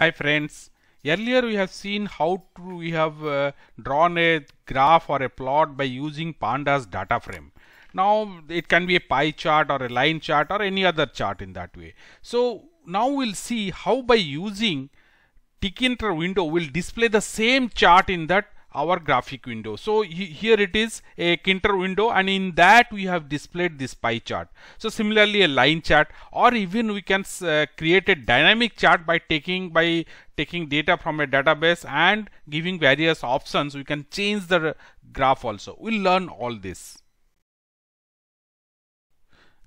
Hi friends, earlier we have seen how to we have uh, drawn a graph or a plot by using pandas data frame. Now it can be a pie chart or a line chart or any other chart in that way. So now we'll see how by using Tkinter window will display the same chart in that our graphic window. So here it is a Kinter window and in that we have displayed this pie chart. So similarly a line chart or even we can uh, create a dynamic chart by taking by taking data from a database and giving various options we can change the graph also. We'll learn all this.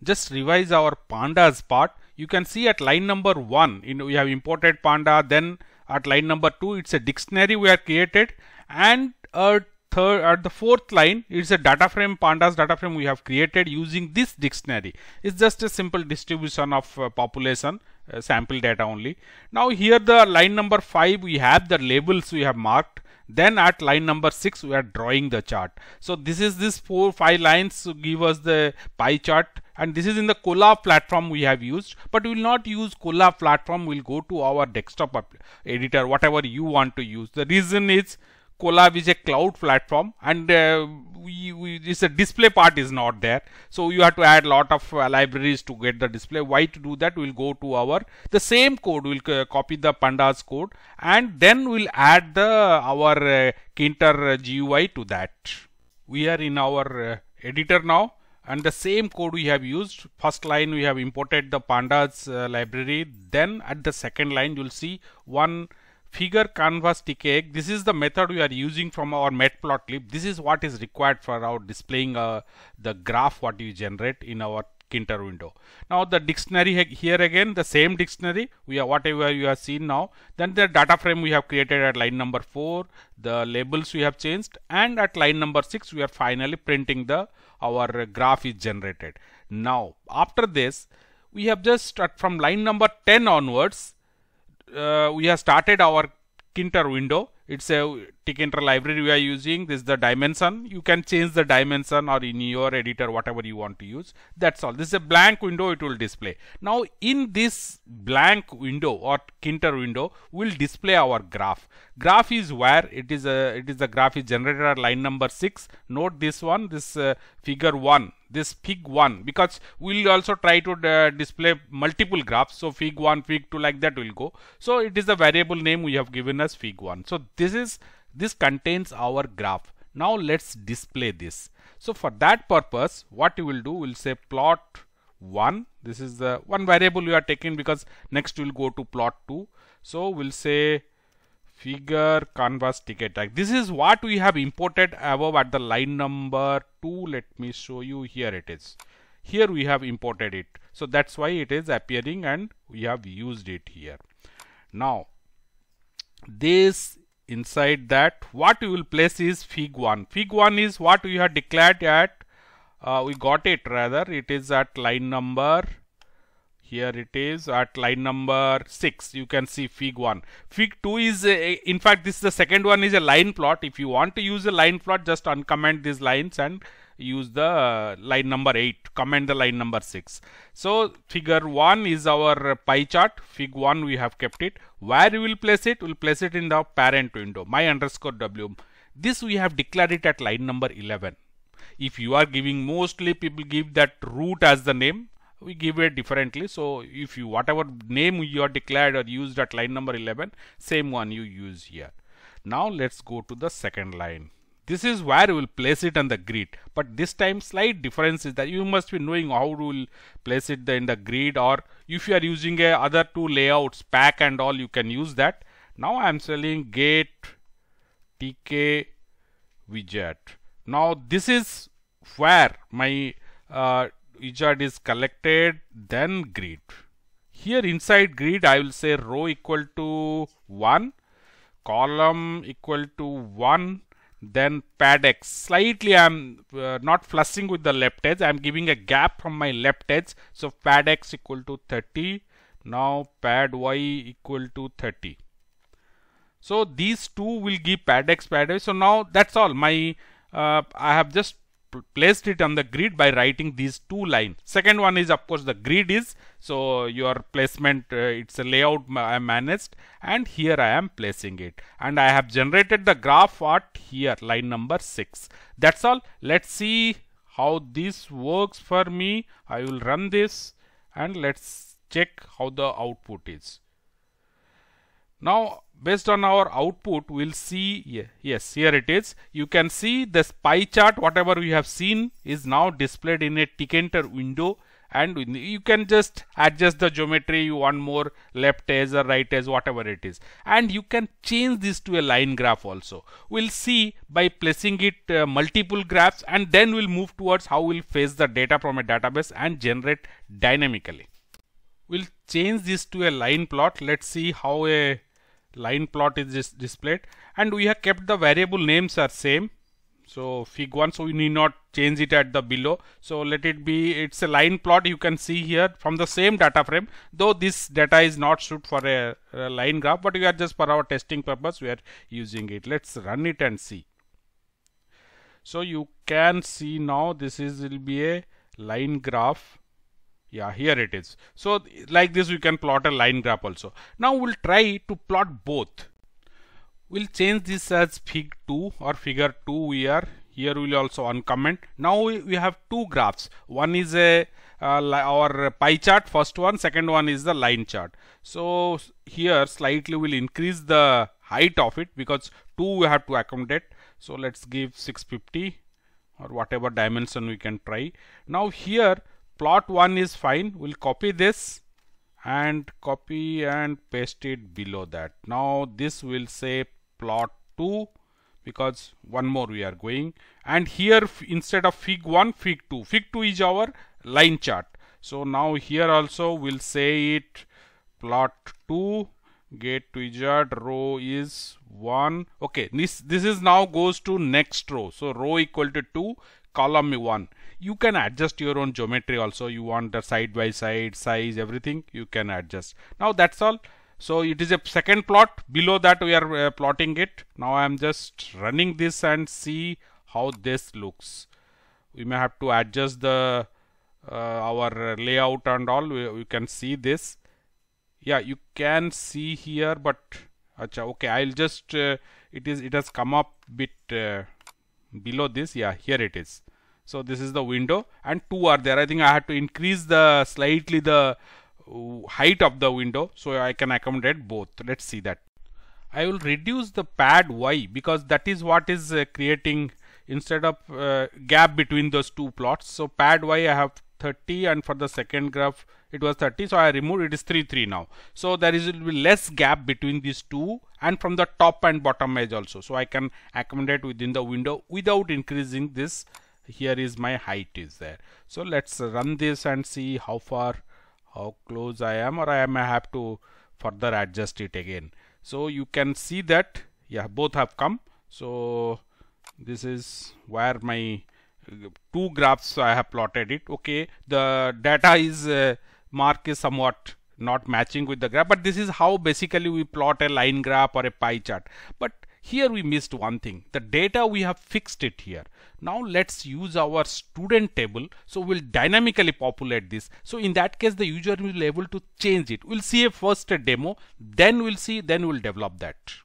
Just revise our pandas part. You can see at line number 1 we have imported panda then at line number 2, it's a dictionary we have created and a third at the fourth line it's a data frame pandas data frame we have created using this dictionary it's just a simple distribution of uh, population uh, sample data only now here the line number 5 we have the labels we have marked then at line number 6 we are drawing the chart. So this is this 4 5 lines to give us the pie chart and this is in the Cola platform we have used but we will not use Cola platform we will go to our desktop editor whatever you want to use. The reason is Colab is a cloud platform and uh, we, we, this display part is not there. So you have to add lot of uh, libraries to get the display. Why to do that? We'll go to our, the same code, we'll uh, copy the pandas code and then we'll add the our uh, Kinter uh, GUI to that. We are in our uh, editor now and the same code we have used. First line we have imported the pandas library. Then at the second line you'll see one figure canvas TKX. This is the method we are using from our matplotlib. This is what is required for our displaying uh, the graph what you generate in our Kinter window. Now the dictionary here again, the same dictionary we have whatever you have seen now. Then the data frame we have created at line number four, the labels we have changed, and at line number six we are finally printing the our graph is generated. Now after this, we have just from line number 10 onwards uh, we have started our Kinter window it's a Tkinter library we are using. This is the dimension. You can change the dimension or in your editor, whatever you want to use. That's all. This is a blank window it will display. Now in this blank window or Tkinter window, will display our graph. Graph is where it is a, it is the graph is generated at line number six. Note this one, this uh, figure one this fig 1 because we'll also try to uh, display multiple graphs so fig 1 fig 2 like that will go so it is the variable name we have given as fig 1 so this is this contains our graph now let's display this so for that purpose what you will do will say plot 1 this is the one variable we are taking because next we'll go to plot 2 so we'll say figure canvas ticket tag this is what we have imported above at the line number 2 let me show you here it is here we have imported it so that's why it is appearing and we have used it here now this inside that what you will place is fig1 fig1 is what we have declared at uh, we got it rather it is at line number here it is at line number 6 you can see fig 1 fig 2 is a, in fact this the second one is a line plot if you want to use a line plot just uncomment these lines and use the line number 8 comment the line number 6 so figure 1 is our pie chart fig 1 we have kept it where we will place it we'll place it in the parent window my underscore w this we have declared it at line number 11 if you are giving mostly people give that root as the name we give it differently so if you whatever name you are declared or used at line number 11 same one you use here now let's go to the second line this is where you will place it on the grid. But this time slight difference is that you must be knowing how you will place it in the grid or if you are using a other two layouts pack and all you can use that. Now I am selling gate tk widget. Now this is where my uh, widget is collected then grid. Here inside grid I will say row equal to 1 column equal to 1 then pad x slightly i'm uh, not flushing with the left edge i'm giving a gap from my left edge so pad x equal to 30 now pad y equal to 30 so these two will give pad x pad y so now that's all my uh, i have just placed it on the grid by writing these two lines. Second one is of course the grid is so your placement uh, it's a layout I managed and here I am placing it and I have generated the graph art here line number 6. That's all. Let's see how this works for me. I will run this and let's check how the output is. Now, based on our output, we'll see, yes, here it is. You can see this pie chart, whatever we have seen is now displayed in a enter window and you can just adjust the geometry you want more left edge or right edge whatever it is and you can change this to a line graph also we'll see by placing it uh, multiple graphs and then we'll move towards how we'll face the data from a database and generate dynamically we'll change this to a line plot let's see how a line plot is dis displayed and we have kept the variable names are same so fig 1 so we need not change it at the below so let it be it's a line plot you can see here from the same data frame though this data is not suit for a, a line graph but we are just for our testing purpose we are using it let's run it and see so you can see now this is will be a line graph yeah, here it is. So like this, we can plot a line graph also. Now we'll try to plot both. We'll change this as fig 2 or figure 2 We are Here we'll also uncomment. Now we, we have two graphs. One is a uh, our pie chart first one second one is the line chart so here slightly will increase the height of it because two we have to accommodate so let's give 650 or whatever dimension we can try now here plot 1 is fine we'll copy this and copy and paste it below that now this will say plot 2 because one more we are going and here instead of fig 1 fig 2 fig 2 is our line chart so now here also we'll say it plot 2 get wizard row is 1 okay this this is now goes to next row so row equal to 2 column you one. you can adjust your own geometry also you want the side by side size everything you can adjust now that's all so it is a second plot below that we are uh, plotting it now i am just running this and see how this looks we may have to adjust the uh, our layout and all we, we, can see this yeah you can see here but acha, okay i'll just uh, it is it has come up bit uh, below this yeah here it is so this is the window and two are there I think I have to increase the slightly the height of the window so I can accommodate both let's see that I will reduce the pad Y because that is what is uh, creating instead of uh, gap between those two plots so pad Y I have 30 and for the second graph it was 30 so I removed it is 3 3 now so there is will be less gap between these two and from the top and bottom edge also so I can accommodate within the window without increasing this here is my height is there so let's run this and see how far how close I am or I may have to further adjust it again so you can see that yeah both have come so this is where my two graphs I have plotted it okay the data is uh, mark is somewhat not matching with the graph but this is how basically we plot a line graph or a pie chart but here we missed one thing the data we have fixed it here now let's use our student table so we'll dynamically populate this so in that case the user will be able to change it we'll see a first demo then we'll see then we'll develop that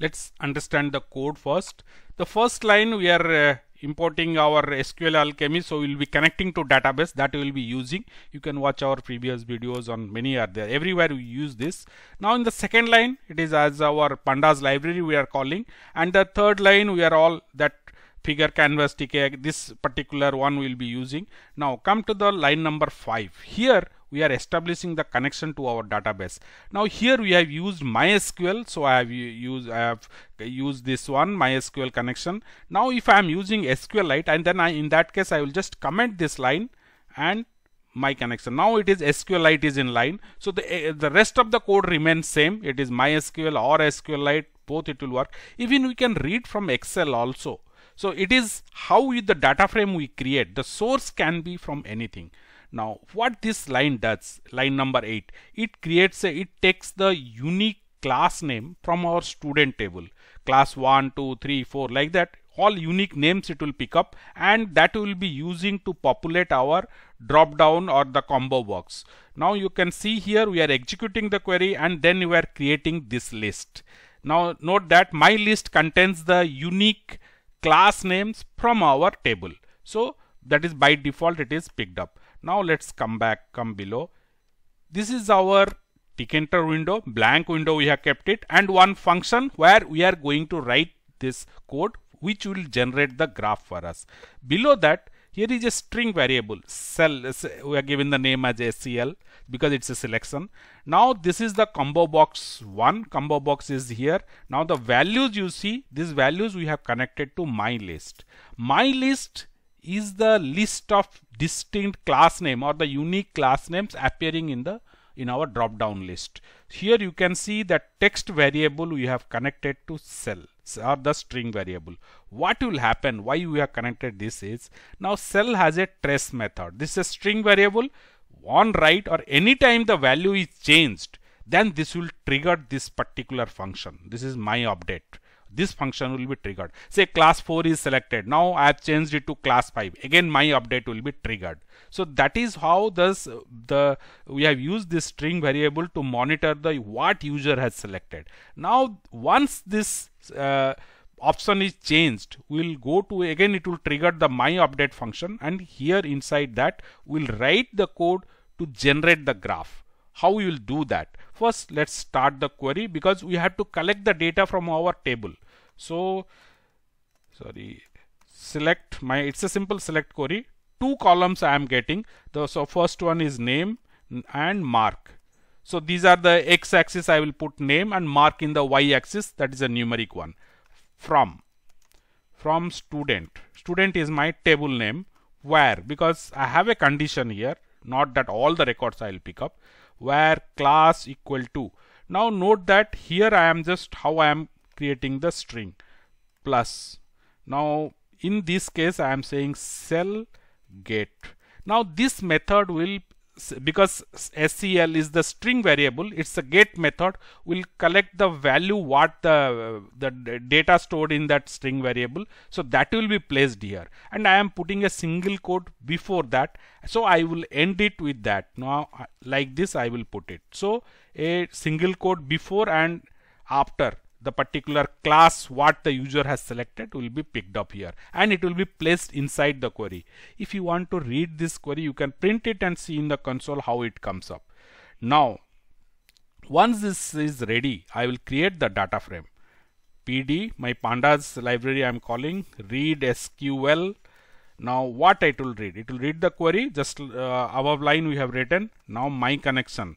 let's understand the code first the first line we are uh, importing our SQL Alchemy. So we'll be connecting to database that we'll be using. You can watch our previous videos on many are there. Everywhere we use this. Now in the second line, it is as our pandas library we are calling. And the third line, we are all that figure canvas TK this particular one we'll be using. Now come to the line number 5. Here we are establishing the connection to our database. Now here we have used MySQL. So I have used, I have used this one MySQL connection. Now if I am using SQLite and then I, in that case I will just comment this line and my connection now it is sqlite is in line so the uh, the rest of the code remains same it is mysql or sqlite both it will work even we can read from excel also so it is how with the data frame we create. The source can be from anything. Now what this line does, line number 8, it creates a, it takes the unique class name from our student table. Class 1, 2, 3, 4 like that all unique names it will pick up and that will be using to populate our drop down or the combo box. Now you can see here we are executing the query and then we are creating this list. Now note that my list contains the unique class names from our table. So that is by default it is picked up. Now let's come back, come below. This is our Tkinter window, blank window we have kept it and one function where we are going to write this code which will generate the graph for us. Below that here is a string variable cell we are given the name as SCL because it's a selection. Now this is the combo box 1 combo box is here. Now the values you see these values we have connected to my list. My list is the list of distinct class name or the unique class names appearing in the in our drop down list. Here you can see that text variable we have connected to cell or the string variable. What will happen? Why we have connected this is now cell has a trace method. This is a string variable on write or anytime the value is changed then this will trigger this particular function. This is my update this function will be triggered say class 4 is selected now I have changed it to class 5 again my update will be triggered so that is how this the we have used this string variable to monitor the what user has selected now once this uh, option is changed we'll go to again it will trigger the my update function and here inside that we'll write the code to generate the graph how we will do that first let's start the query because we have to collect the data from our table so sorry, select my, it's a simple select query. Two columns I am getting. The so first one is name and mark. So these are the x axis I will put name and mark in the y axis that is a numeric one from from student student is my table name where because I have a condition here not that all the records I will pick up where class equal to now note that here I am just how I am creating the string plus now in this case I am saying cell get now this method will because SEL is the string variable it's a get method will collect the value what the the data stored in that string variable so that will be placed here and I am putting a single quote before that so I will end it with that now like this I will put it so a single quote before and after the particular class what the user has selected will be picked up here and it will be placed inside the query. If you want to read this query you can print it and see in the console how it comes up. Now once this is ready I will create the data frame pd my pandas library I'm calling read SQL now what it will read it will read the query just uh, above line we have written now my connection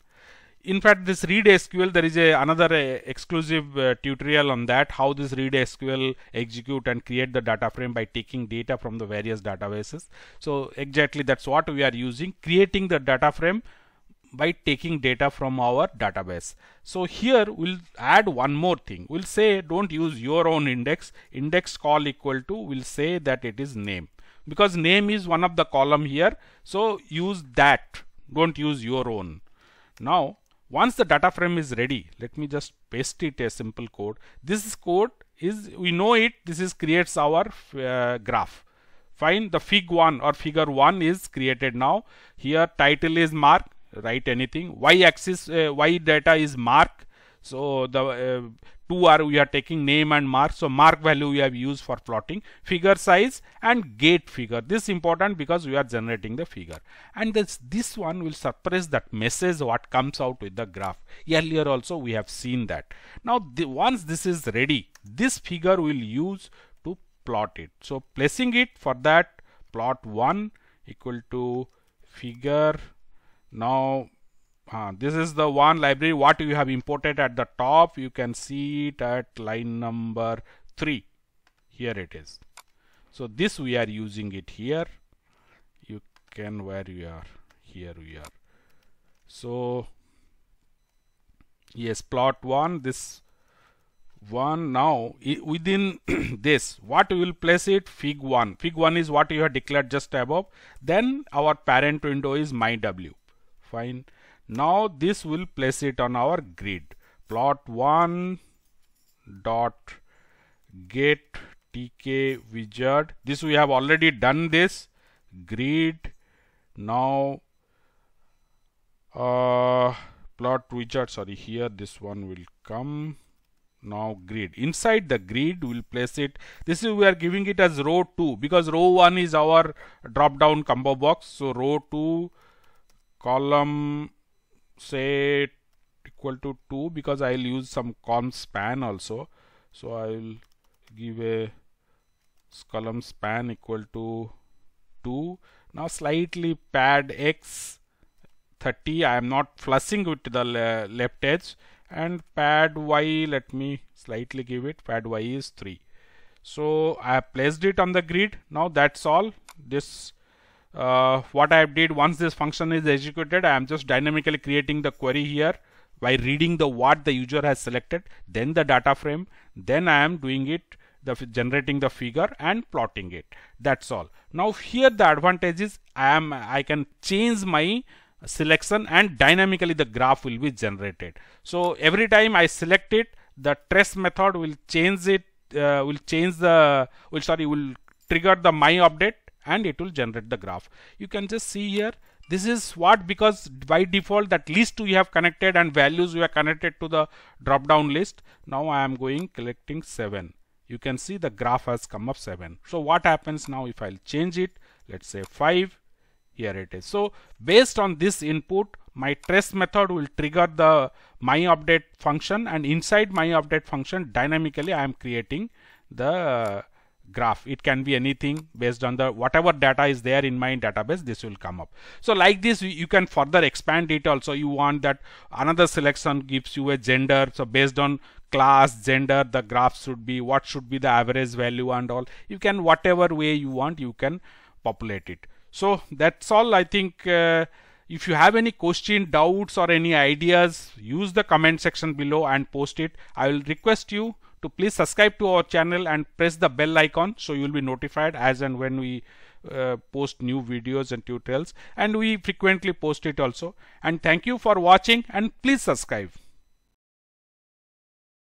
in fact this read sql there is a another uh, exclusive uh, tutorial on that how this read sql execute and create the data frame by taking data from the various databases so exactly that's what we are using creating the data frame by taking data from our database so here we'll add one more thing we'll say don't use your own index index call equal to we'll say that it is name because name is one of the column here so use that don't use your own now once the data frame is ready, let me just paste it a simple code. This code is, we know it, this is creates our uh, graph. Fine, the fig one or figure one is created now. Here title is mark, write anything. Y axis, uh, Y data is mark. So the uh, 2 are we are taking name and mark so mark value we have used for plotting figure size and gate figure this is important because we are generating the figure and this this one will suppress that message what comes out with the graph earlier also we have seen that now the, once this is ready this figure will use to plot it so placing it for that plot 1 equal to figure now uh, this is the one library what you have imported at the top you can see it at line number 3 here it is so this we are using it here you can where you are here we are so yes plot 1 this one now within this what we will place it fig 1 fig 1 is what you have declared just above then our parent window is my w fine now this will place it on our grid. Plot 1 dot get tk wizard. This we have already done this grid. Now uh, plot wizard sorry here this one will come now grid inside the grid we'll place it this is we are giving it as row 2 because row 1 is our drop down combo box so row 2 column say equal to 2 because I'll use some column span also so I'll give a column span equal to 2 now slightly pad x 30 I am not flushing with the le left edge and pad y let me slightly give it pad y is 3 so I have placed it on the grid now that's all this uh, what I did once this function is executed, I am just dynamically creating the query here by reading the what the user has selected, then the data frame, then I am doing it, the generating the figure and plotting it. That's all. Now here the advantage is I am I can change my selection and dynamically the graph will be generated. So every time I select it, the trace method will change it, uh, will change the, will sorry, will trigger the my update and it will generate the graph you can just see here this is what because by default that list we have connected and values we have connected to the drop down list now I am going collecting 7 you can see the graph has come up 7 so what happens now if I'll change it let's say 5 here it is so based on this input my trace method will trigger the my update function and inside my update function dynamically I am creating the graph it can be anything based on the whatever data is there in my database this will come up so like this you can further expand it also you want that another selection gives you a gender so based on class gender the graph should be what should be the average value and all you can whatever way you want you can populate it so that's all i think uh, if you have any question doubts or any ideas use the comment section below and post it i will request you to please subscribe to our channel and press the bell icon so you'll be notified as and when we uh, post new videos and tutorials and we frequently post it also and thank you for watching and please subscribe